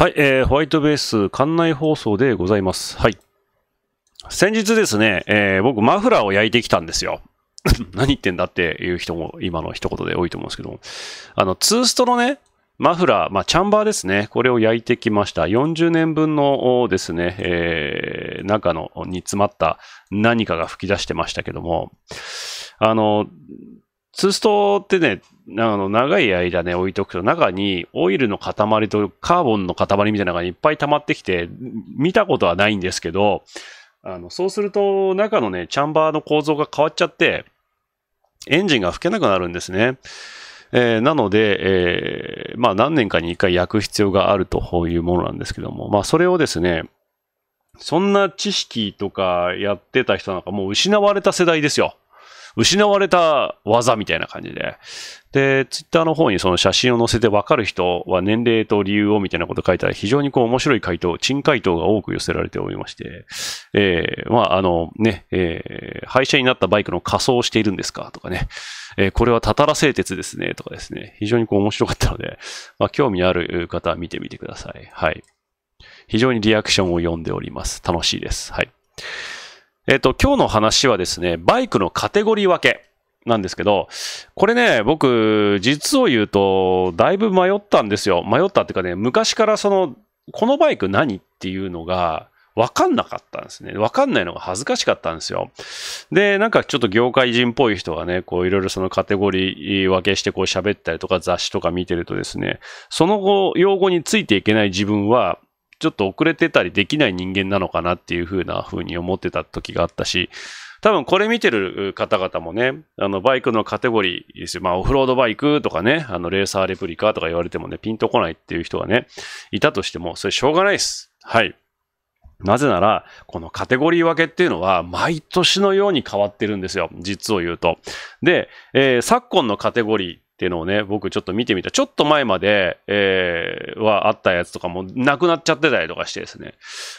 はい、えー、ホワイトベース館内放送でございます。はい。先日ですね、えー、僕マフラーを焼いてきたんですよ。何言ってんだっていう人も今の一言で多いと思うんですけども。あの、ツーストのね、マフラー、まあ、チャンバーですね。これを焼いてきました。40年分のですね、えー、中のに詰まった何かが吹き出してましたけども、あの、ツーストってね、あの、長い間ね、置いとくと、中にオイルの塊とカーボンの塊みたいなのがいっぱい溜まってきて、見たことはないんですけど、あの、そうすると、中のね、チャンバーの構造が変わっちゃって、エンジンが吹けなくなるんですね。えー、なので、えー、まあ何年かに一回焼く必要があるというものなんですけども、まあそれをですね、そんな知識とかやってた人なんかもう失われた世代ですよ。失われた技みたいな感じで。で、ツイッターの方にその写真を載せてわかる人は年齢と理由をみたいなこと書いたら非常にこう面白い回答、珍回答が多く寄せられておりまして、えー、まああのね、えー、廃車になったバイクの仮装をしているんですかとかね、えー、これはたたら製鉄ですね、とかですね、非常にこう面白かったので、まあ興味ある方は見てみてください。はい。非常にリアクションを読んでおります。楽しいです。はい。えっ、と、今日の話はですね、バイクのカテゴリー分けなんですけど、これね、僕、実を言うと、だいぶ迷ったんですよ。迷ったっていうかね、昔からその、このバイク何っていうのが、分かんなかったんですね。分かんないのが恥ずかしかったんですよ。で、なんかちょっと業界人っぽい人がね、こういろいろそのカテゴリー分けしてこう喋ったりとか雑誌とか見てるとですね、その後、用語についていけない自分は、ちょっと遅れてたりできない人間なのかなっていうふうなふうに思ってた時があったし、多分これ見てる方々もね、あのバイクのカテゴリーですよ。まあオフロードバイクとかね、あのレーサーレプリカとか言われてもね、ピンとこないっていう人がね、いたとしても、それしょうがないです。はい。なぜなら、このカテゴリー分けっていうのは、毎年のように変わってるんですよ。実を言うと。で、えー、昨今のカテゴリーっていうのをね、僕ちょっと見てみた。ちょっと前まで、えー、はあったやつとかもなくなっちゃってたりとかしてですね。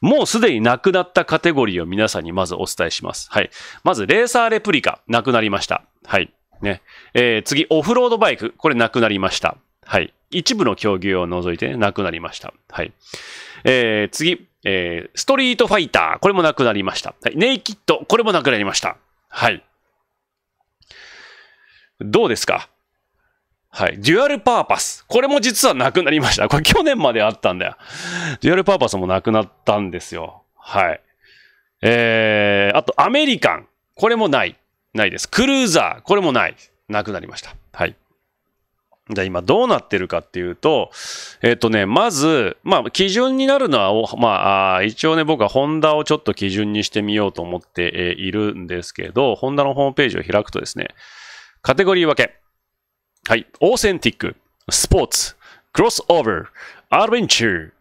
もうすでになくなったカテゴリーを皆さんにまずお伝えします。はい。まず、レーサーレプリカ、なくなりました。はい。ね。えー、次、オフロードバイク、これなくなりました。はい。一部の競技を除いて、ね、なくなりました。はい。えー、次、えー、ストリートファイター、これもなくなりました。はい、ネイキッド、これもなくなりました。はい。どうですかはい。デュアルパーパス。これも実はなくなりました。これ去年まであったんだよ。デュアルパーパスもなくなったんですよ。はい。えー、あとアメリカン。これもない。ないです。クルーザー。これもない。なくなりました。はい。じゃあ今どうなってるかっていうと、えっ、ー、とね、まず、まあ基準になるのは、まあ一応ね、僕はホンダをちょっと基準にしてみようと思っているんですけど、ホンダのホームページを開くとですね、カテゴリー分け。はい。オーセンティック、スポーツ、クロスオーバー、アドベンチュー、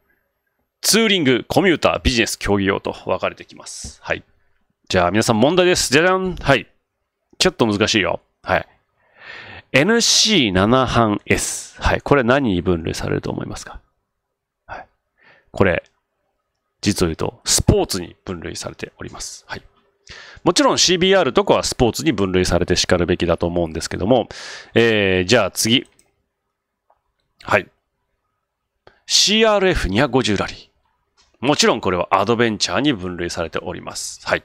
ツーリング、コミューター、ビジネス、競技用と分かれてきます。はい。じゃあ皆さん問題です。じゃじゃん。はい。ちょっと難しいよ。はい。NC7 半 S。はい。これ何に分類されると思いますかはい。これ、実を言うと、スポーツに分類されております。はい。もちろん CBR とかはスポーツに分類されて叱るべきだと思うんですけども、えー、じゃあ次。はい。CRF250 ラリー。もちろんこれはアドベンチャーに分類されております。はい。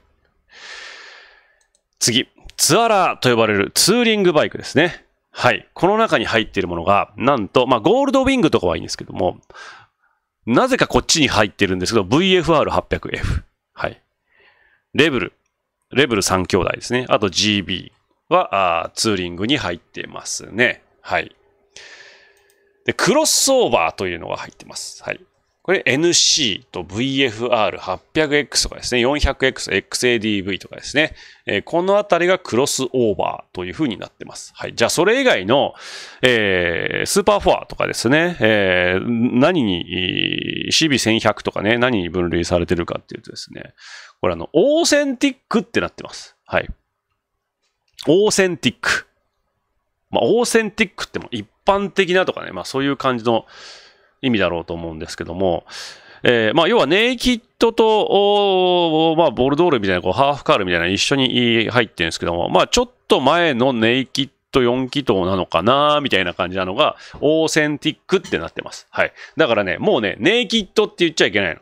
次。ツアラーと呼ばれるツーリングバイクですね。はい。この中に入っているものが、なんと、まあ、ゴールドウィングとかはいいんですけども、なぜかこっちに入ってるんですけど、VFR800F。はい。レブル、レベル3兄弟ですね。あと GB はあーツーリングに入ってますね。はい。で、クロスオーバーというのが入ってます。はい。これ NC と VFR800X とかですね、400X、XADV とかですね、えー、このあたりがクロスオーバーというふうになってます。はい。じゃあ、それ以外の、えー、スーパーフォアとかですね、えー、何に、CB1100 とかね、何に分類されてるかっていうとですね、これあの、オーセンティックってなってます。はい。オーセンティック。まあ、オーセンティックっても一般的なとかね、まあそういう感じの意味だろうと思うんですけども、えー、まあ要はネイキッドと、まあボルドールみたいなこうハーフカールみたいな一緒に入ってるんですけども、まあちょっと前のネイキッド4気筒なのかなみたいな感じなのが、オーセンティックってなってます。はい。だからね、もうね、ネイキッドって言っちゃいけないの。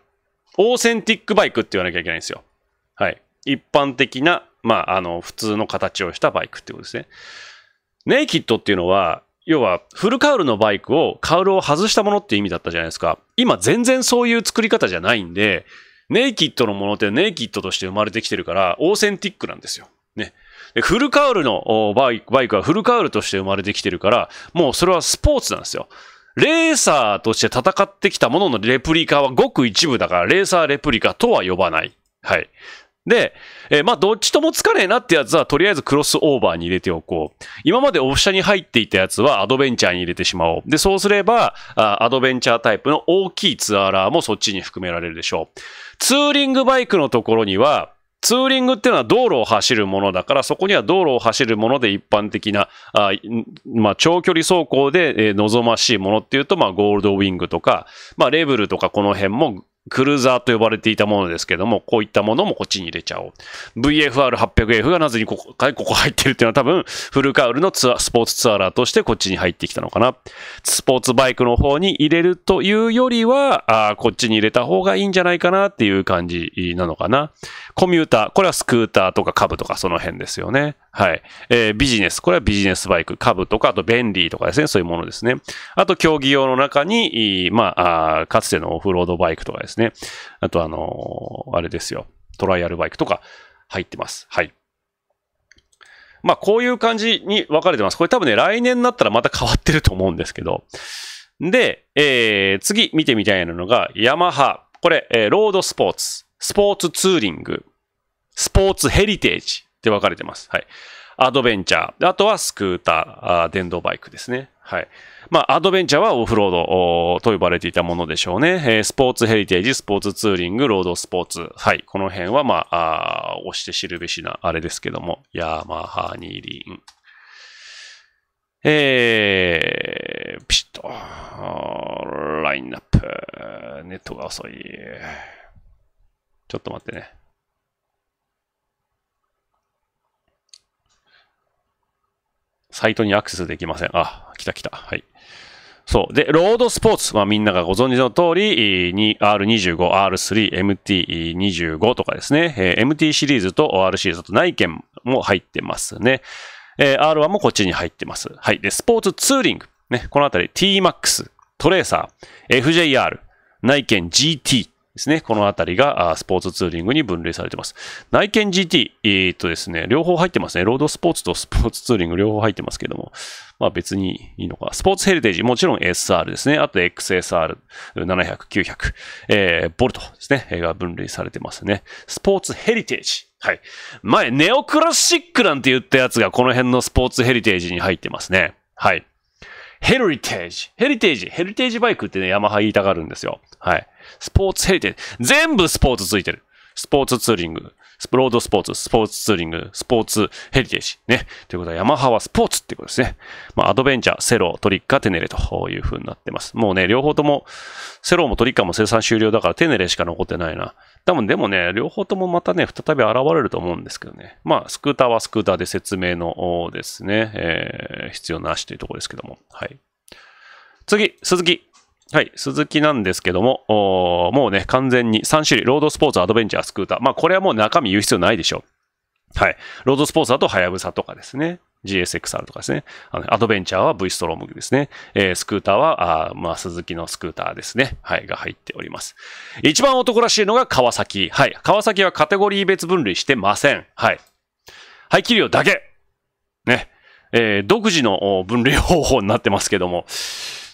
オーセンティックバイクって言わなきゃいけないんですよ。はい。一般的な、まあ、あの、普通の形をしたバイクってことですね。ネイキッドっていうのは、要はフルカウルのバイクをカウルを外したものって意味だったじゃないですか。今全然そういう作り方じゃないんで、ネイキッドのものってネイキッドとして生まれてきてるから、オーセンティックなんですよ。ね。でフルカウルのバイクはフルカウルとして生まれてきてるから、もうそれはスポーツなんですよ。レーサーとして戦ってきたもののレプリカはごく一部だから、レーサーレプリカとは呼ばない。はい。で、えー、まあ、どっちともつかねえなってやつは、とりあえずクロスオーバーに入れておこう。今までオフ車に入っていたやつは、アドベンチャーに入れてしまおう。で、そうすれば、あアドベンチャータイプの大きいツアーラーもそっちに含められるでしょう。ツーリングバイクのところには、ツーリングっていうのは道路を走るものだから、そこには道路を走るもので一般的な、あまあ、長距離走行で、え望ましいものっていうと、まあ、ゴールドウィングとか、まあ、レブルとかこの辺もクルーザーと呼ばれていたものですけども、こういったものもこっちに入れちゃおう。VFR800F がなぜにここ、ここ入ってるっていうのは多分、フルカウルのツアスポーツツアーラーとしてこっちに入ってきたのかな。スポーツバイクの方に入れるというよりは、あこっちに入れた方がいいんじゃないかなっていう感じなのかな。コミューター、これはスクーターとか株とかその辺ですよね。はい。えー、ビジネス。これはビジネスバイク。株とか、あと便利とかですね。そういうものですね。あと、競技用の中に、まあ、あかつてのオフロードバイクとかですね。あと、あのー、あれですよ。トライアルバイクとか入ってます。はい。まあ、こういう感じに分かれてます。これ多分ね、来年になったらまた変わってると思うんですけど。で、えー、次見てみたいなのが、ヤマハ。これ、えー、ロードスポーツ、スポーツツーリング、スポーツヘリテージ、で分かれてます。はい。アドベンチャー。であとはスクーターあ、電動バイクですね。はい。まあ、アドベンチャーはオフロードと呼ばれていたものでしょうね。えー、スポーツヘリテージ、スポーツツーリング、ロードスポーツ。はい。この辺は、まあ、あ押して知るべしなあれですけども。ヤマハニリン。えー、ピシッと。ラインナップ。ネットが遅い。ちょっと待ってね。サイトにアクセスできません。あ、来た来た。はい。そう。で、ロードスポーツ。まあ、みんながご存知の通り、R25、R3、MT25 とかですね。えー、MT シリーズと R シリーズと内見も入ってますね。えー、R1 もこっちに入ってます。はい。で、スポーツツーリング。ね、このあたり TMAX、トレーサー、FJR、内見 GT ですね。このあたりがスポーツツーリングに分類されています。内見 GT、えー、っとですね、両方入ってますね。ロードスポーツとスポーツツーリング両方入ってますけども、まあ別にいいのか。スポーツヘリテージ、もちろん SR ですね。あと XSR700、900、えー、ボルトですね。が分類されてますね。スポーツヘリテージ。はい。前、ネオクラシックなんて言ったやつがこの辺のスポーツヘリテージに入ってますね。はい。ヘリテージ。ヘリテージ。ヘリテージバイクってね、ヤマハ言いたがるんですよ。はい。スポーツヘリテージ。全部スポーツついてる。スポーツツーリング、スプロードスポーツ、スポーツツーリング、スポーツヘリテージ。ね。ということは、ヤマハはスポーツってことですね。まあ、アドベンチャー、セロー、トリッカー、テネレという風になってます。もうね、両方とも、セローもトリッカーも生産終了だから、テネレしか残ってないな。多分でもね、両方ともまたね、再び現れると思うんですけどね。まあ、スクーターはスクーターで説明のですね、えー、必要なしというところですけども。はい。次、鈴木。はい、鈴木なんですけども、もうね、完全に3種類、ロードスポーツ、アドベンチャー、スクーター。まあ、これはもう中身言う必要ないでしょう。はい。ロードスポーツだと、はやぶさとかですね。GSXR とかですね。あのアドベンチャーは V ストロームですね。えー、スクーターは、あまあ、鈴木のスクーターですね。はい、が入っております。一番男らしいのが川崎。はい。川崎はカテゴリー別分類してません。はい。排気量だけ。ね。えー、独自の分類方法になってますけども。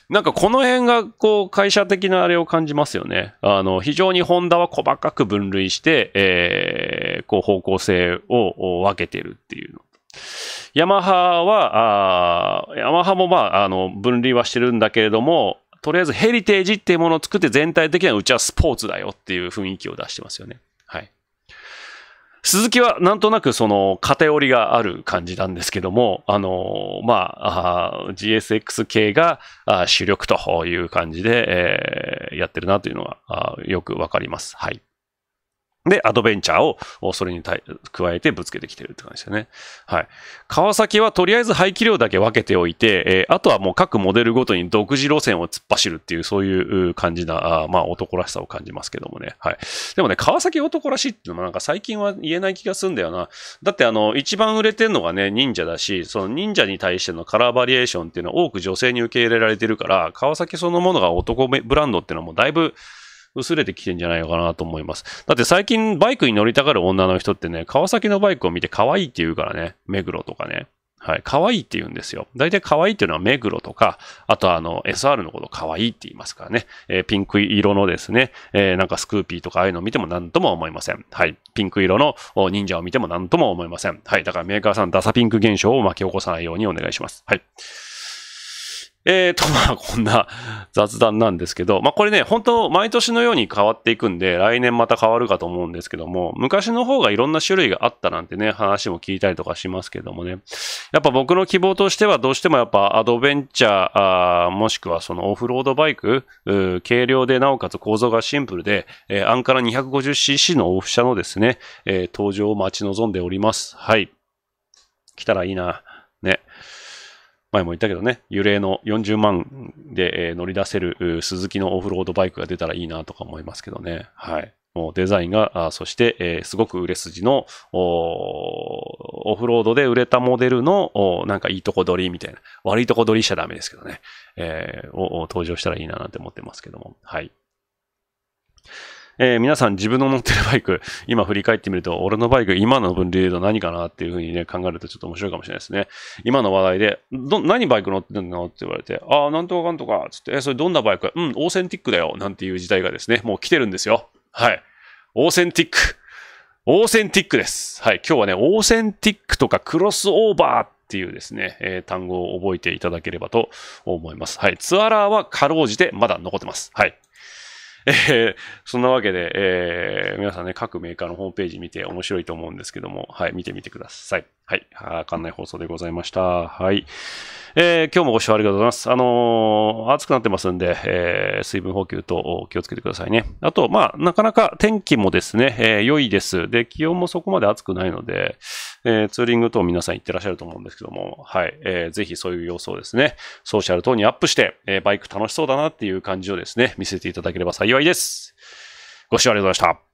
なんかこの辺がこう会社的なあれを感じますよね。あの非常にホンダは細かく分類して、えー、こう方向性を分けてるっていうの。ヤマハは、あヤマハもまあ、あの、分離はしてるんだけれども、とりあえずヘリテージっていうものを作って全体的にはうちはスポーツだよっていう雰囲気を出してますよね。はい。鈴木はなんとなくその偏りがある感じなんですけども、あのまあ、あ GSX 系が主力という感じで、えー、やってるなというのはよくわかります。はい。で、アドベンチャーをそれに加えてぶつけてきてるって感じだね。はい。川崎はとりあえず排気量だけ分けておいて、えー、あとはもう各モデルごとに独自路線を突っ走るっていう、そういう感じな、あまあ男らしさを感じますけどもね。はい。でもね、川崎男らしいっていうのもなんか最近は言えない気がするんだよな。だってあの、一番売れてるのがね、忍者だし、その忍者に対してのカラーバリエーションっていうのは多く女性に受け入れられてるから、川崎そのものが男ブランドっていうのはもうだいぶ、薄れてきてんじゃないのかなと思います。だって最近バイクに乗りたがる女の人ってね、川崎のバイクを見て可愛いって言うからね、目黒とかね。はい。可愛いって言うんですよ。大体可愛いっていうのは目黒とか、あとあの SR のこと可愛いって言いますからね。えー、ピンク色のですね、えー、なんかスクーピーとかああいうのを見ても何とも思いません。はい。ピンク色の忍者を見ても何とも思いません。はい。だからメーカーさん、ダサピンク現象を巻き起こさないようにお願いします。はい。えーと、まあ、こんな雑談なんですけど、まあ、これね、本当毎年のように変わっていくんで、来年また変わるかと思うんですけども、昔の方がいろんな種類があったなんてね、話も聞いたりとかしますけどもね、やっぱ僕の希望としては、どうしてもやっぱアドベンチャー、あーもしくはそのオフロードバイク、軽量でなおかつ構造がシンプルで、えー、アンカラ 250cc のオフ車のですね、えー、登場を待ち望んでおります。はい。来たらいいな。ね。前も言ったけどね、揺れの40万で乗り出せる鈴木のオフロードバイクが出たらいいなとか思いますけどね。はい。もうデザインが、そして、えすごく売れ筋のオフロードで売れたモデルのなんかいいとこ取りみたいな、悪いとこ取りしちゃダメですけどね、えー、登場したらいいななんて思ってますけども。はい。えー、皆さん自分の乗ってるバイク、今振り返ってみると、俺のバイク今の分類でと何かなっていうふうにね、考えるとちょっと面白いかもしれないですね。今の話題で、ど、何バイク乗ってるのって言われて、ああ、なんとかかんとか、つって、え、それどんなバイクうん、オーセンティックだよ、なんていう時代がですね、もう来てるんですよ。はい。オーセンティック。オーセンティックです。はい。今日はね、オーセンティックとかクロスオーバーっていうですね、えー、単語を覚えていただければと思います。はい。ツアラーはかろうじてまだ残ってます。はい。えー、そんなわけで、えー、皆さんね、各メーカーのホームページ見て面白いと思うんですけども、はい、見てみてください。はい。あ館内放送でございました。はい。えー、今日もご視聴ありがとうございます。あのー、暑くなってますんで、えー、水分補給と気をつけてくださいね。あと、まあ、なかなか天気もですね、えー、良いです。で、気温もそこまで暑くないので、えー、ツーリング等皆さん行ってらっしゃると思うんですけども、はい。えー、ぜひそういう様子をですね、ソーシャル等にアップして、えー、バイク楽しそうだなっていう感じをですね、見せていただければ幸いです。ご視聴ありがとうございました。